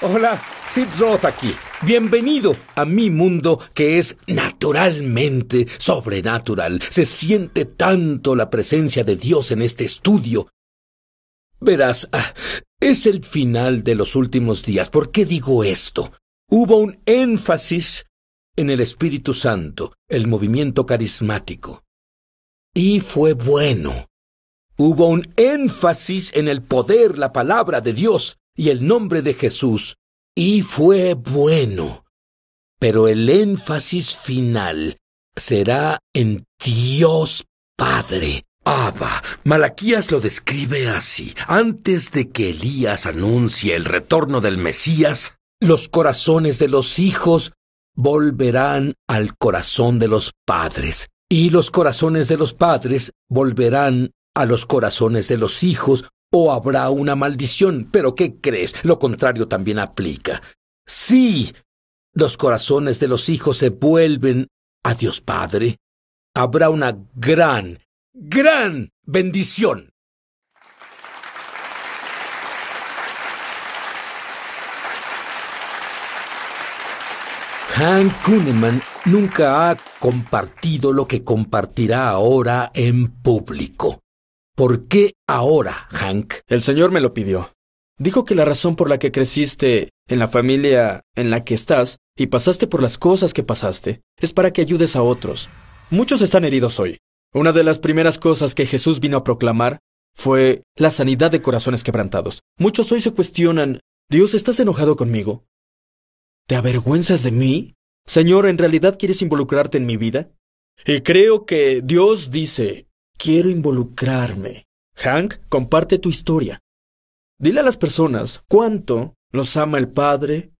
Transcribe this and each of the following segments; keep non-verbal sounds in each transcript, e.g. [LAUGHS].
Hola, Sid Roth aquí. Bienvenido a mi mundo que es naturalmente sobrenatural. Se siente tanto la presencia de Dios en este estudio. Verás, ah, es el final de los últimos días. ¿Por qué digo esto? Hubo un énfasis en el Espíritu Santo, el movimiento carismático. Y fue bueno. Hubo un énfasis en el poder, la palabra de Dios y el nombre de Jesús, y fue bueno. Pero el énfasis final será en Dios Padre. Abba, Malaquías lo describe así. Antes de que Elías anuncie el retorno del Mesías, los corazones de los hijos volverán al corazón de los padres, y los corazones de los padres volverán a los corazones de los hijos o habrá una maldición. Pero ¿qué crees? Lo contrario también aplica. Sí, los corazones de los hijos se vuelven a Dios Padre. Habrá una gran, gran bendición. Hank nunca ha compartido lo que compartirá ahora en público. ¿Por qué ahora, Hank? El Señor me lo pidió. Dijo que la razón por la que creciste en la familia en la que estás y pasaste por las cosas que pasaste es para que ayudes a otros. Muchos están heridos hoy. Una de las primeras cosas que Jesús vino a proclamar fue la sanidad de corazones quebrantados. Muchos hoy se cuestionan, Dios, ¿estás enojado conmigo? ¿Te avergüenzas de mí? Señor, ¿en realidad quieres involucrarte en mi vida? Y creo que Dios dice, Quiero involucrarme. Hank, comparte tu historia. Dile a las personas cuánto los ama el Padre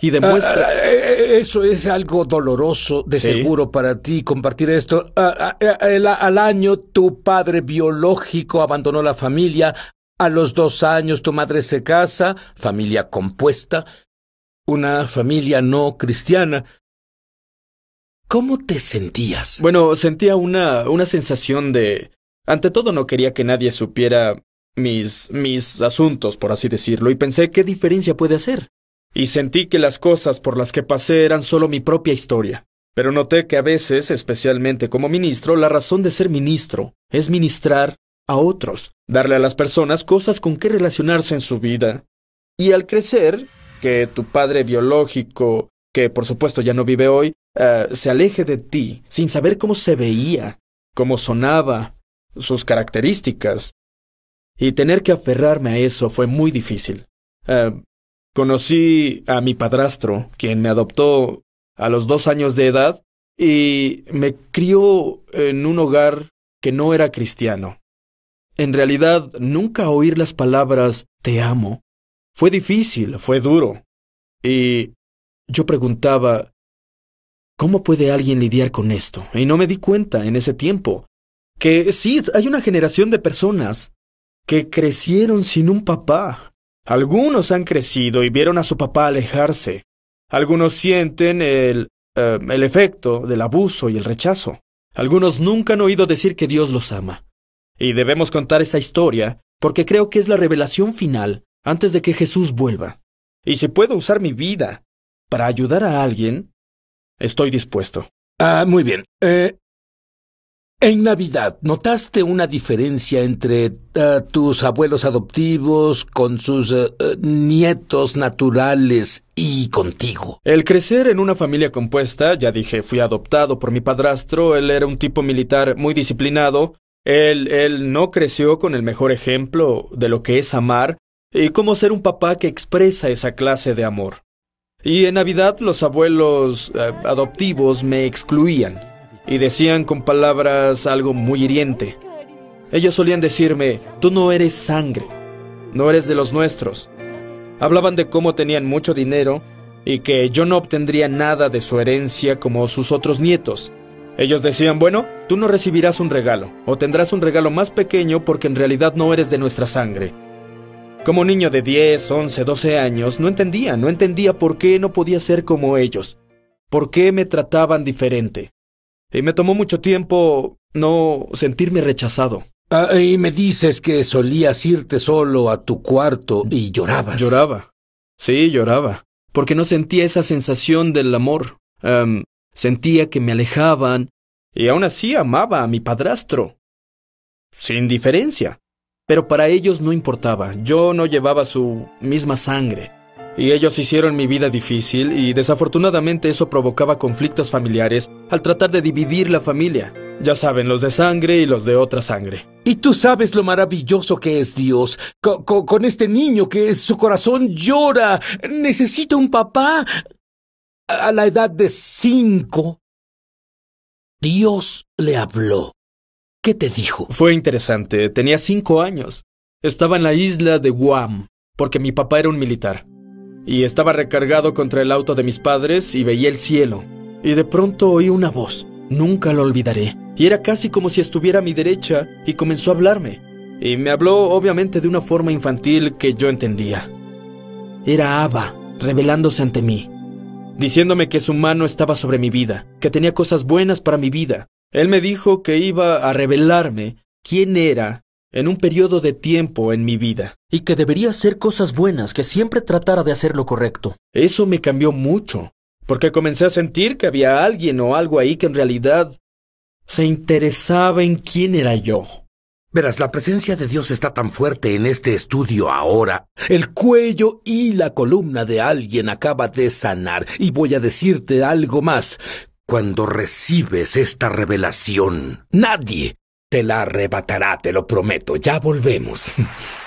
y demuestra... Ah, ah, ah, eh, eh, eso es algo doloroso, de seguro, para ti compartir esto. Eh, al año tu padre biológico abandonó la familia. A los dos años tu madre se casa, familia compuesta, una familia no cristiana. ¿Cómo te sentías? Bueno, sentía una, sensación de... Ante todo no quería que nadie supiera mis, mis asuntos, por así decirlo, y pensé qué diferencia puede hacer. Y sentí que las cosas por las que pasé eran solo mi propia historia. Pero noté que a veces, especialmente como ministro, la razón de ser ministro es ministrar a otros, darle a las personas cosas con que relacionarse en su vida. Y al crecer, que tu padre biológico, que por supuesto ya no vive hoy, eh, se aleje de ti sin saber cómo se veía, cómo sonaba, sus características. Y tener que aferrarme a eso fue muy difícil. Eh, conocí a mi padrastro, quien me adoptó a los dos años de edad y me crió en un hogar que no era cristiano. En realidad, nunca oír las palabras te amo. Fue difícil, fue duro. Y yo preguntaba, ¿Cómo puede alguien lidiar con esto? Y no me di cuenta en ese tiempo que sí, hay una generación de personas que crecieron sin un papá. Algunos han crecido y vieron a su papá alejarse. Algunos sienten el, eh, el efecto del abuso y el rechazo. Algunos nunca han oído decir que Dios los ama. Y debemos contar esa historia porque creo que es la revelación final antes de que Jesús vuelva. Y si puedo usar mi vida para ayudar a alguien, Estoy dispuesto. Ah, muy bien. Eh, en Navidad, ¿notaste una diferencia entre ah, tus abuelos adoptivos con sus eh, nietos naturales y contigo? El crecer en una familia compuesta, ya dije, fui adoptado por mi padrastro, él era un tipo militar muy disciplinado, él, él no creció con el mejor ejemplo de lo que es amar y cómo ser un papá que expresa esa clase de amor. Y en Navidad los abuelos eh, adoptivos me excluían y decían con palabras algo muy hiriente. Ellos solían decirme, tú no eres sangre, no eres de los nuestros. Hablaban de cómo tenían mucho dinero y que yo no obtendría nada de su herencia como sus otros nietos. Ellos decían, bueno, tú no recibirás un regalo, o tendrás un regalo más pequeño porque en realidad no eres de nuestra sangre. Como niño de 10, 11, 12 años, no entendía, no entendía por qué no podía ser como ellos, por qué me trataban diferente. Y me tomó mucho tiempo no sentirme rechazado. Ah, y me dices que solías irte solo a tu cuarto y llorabas. Lloraba. Sí, lloraba. Porque no sentía esa sensación del amor. sentía que me alejaban. Y aún así amaba a mi padrastro. Sin diferencia. Pero para ellos no importaba, yo no llevaba su misma sangre. Y ellos hicieron mi vida difícil y desafortunadamente eso provocaba conflictos familiares al tratar de dividir la familia. Ya saben, los de sangre y los de otra sangre. Y tú sabes lo maravilloso que es Dios. con este niño que su corazón llora. Necesita un papá. A la edad de cinco, Dios le habló. ¿Qué te dijo? Fue interesante. Tenía cinco años. Estaba en la isla de Guam, porque mi papá era un militar. Y estaba recargado contra el auto de mis padres y veía el cielo. Y de pronto oí una voz. Nunca lo olvidaré. Y era casi como si estuviera a mi derecha y comenzó a hablarme. Y me habló obviamente de una forma infantil que yo entendía. Era Abba, revelándose ante mí, diciéndome que su mano estaba sobre mi vida, que tenía cosas buenas para mi vida, él me dijo que iba a revelarme quién era en un periodo de tiempo en mi vida. Y que debería hacer cosas buenas, que siempre tratara de hacer lo correcto. Eso me cambió mucho, porque comencé a sentir que había alguien o algo ahí que en realidad se interesaba en quién era yo. Verás, la presencia de Dios está tan fuerte en este estudio ahora. El cuello y la columna de alguien acaba de sanar. Y voy a decirte algo más. Cuando recibes esta revelación, nadie te la arrebatará, te lo prometo. Ya volvemos. [LAUGHS]